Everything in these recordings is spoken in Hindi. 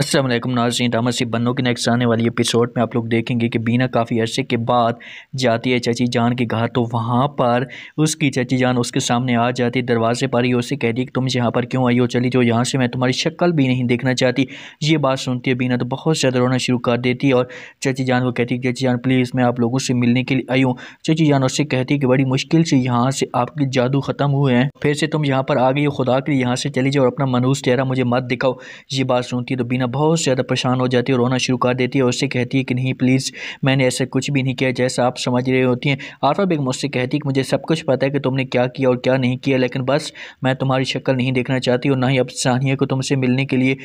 असलम नाजीन रामा सिब बनो की नेक्स्ट आने वाली एपिसोड में आप लोग देखेंगे कि बीना काफ़ी अरसे के बाद जाती है चची जान के घर तो वहाँ पर उसकी चची जान उसके सामने आ जाती दरवाजे पर ही उससे कहती कि तुम यहाँ पर क्यों आई हो चली जो यहाँ से मैं तुम्हारी शक्ल भी नहीं देखना चाहती ये बात सुनती है बीना तो बहुत ज़्यादा रोना शुरू कर देती है और चची जान को कहती चची जान प्लीज़ मैं आप लोगों से मिलने के लिए आई हूँ चची जान उससे कहती कि बड़ी मुश्किल से यहाँ से आपके जादू ख़त्म हुए हैं फिर से तुम यहाँ पर आ गई हो खुदा के लिए यहाँ से चली जाओ और अपना मनूस चेहरा मुझे मत दिखाओ ये बात सुनती है तो बीना बहुत ज़्यादा परेशान हो जाती है रोना शुरू कर देती है और उससे कहती है कि नहीं प्लीज़ मैंने ऐसा कुछ भी नहीं किया जैसा आप समझ रहे होती हैं आरफा बेगम उससे कहती है कि मुझे सब कुछ पता है कि तुमने क्या किया और क्या नहीं किया लेकिन बस मैं तुम्हारी शक्ल नहीं देखना चाहती और ना ही अब सानिया को तुमसे मिलने के लिए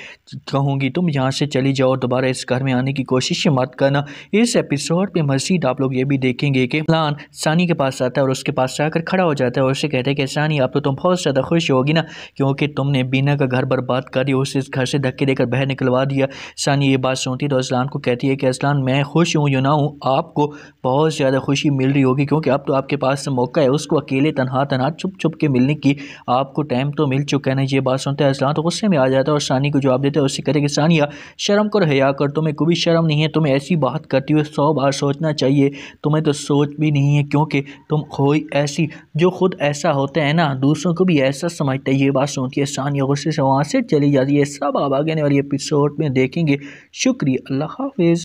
कहूँगी तुम यहाँ से चली जाओ और दोबारा इस घर में आने की कोशिश मत करना इस एपिसोड पर मजीद आप लोग ये भी देखेंगे कि प्लान सानी के पास आता है और उसके पास जाकर खड़ा हो जाता है और उससे कहते हैं कि सानी आप तो तुम बहुत ज़्यादा खुश होगी ना क्योंकि तुमने बीना का घर बर्बाद कर दिया उसे इस घर से धक्के देकर बाहर निकलवा दबा दिया सानी ये बात सुनती तो असलान को कहती है कि असलान मैं खुश हूँ यू ना हूँ आपको बहुत ज़्यादा खुशी मिल रही होगी क्योंकि अब तो आपके पास मौका है उसको अकेले तनहा तनहा छुप छुप के मिलने की आपको टाइम तो मिल चुका है ना ये बात सुनते हैं असलान तो गुस्से में आ जाता है और सानी को जवाब देते हैं उससे कहते कि सानिया शर्म कर हया कर तुम्हें कोई शर्म नहीं है तुम्हें ऐसी बात करती हुए सौ बार सोचना चाहिए तुम्हें तो सोच भी नहीं है क्योंकि तुम कोई ऐसी जो खुद ऐसा होता है ना दूसरों को भी ऐसा समझता है ये बात सुनती है सानिया गुस्से से वहाँ से चली जाती है सब आप आगे वाली एपिसोड शॉर्ट में देखेंगे शुक्रिया अल्लाह हाफिज़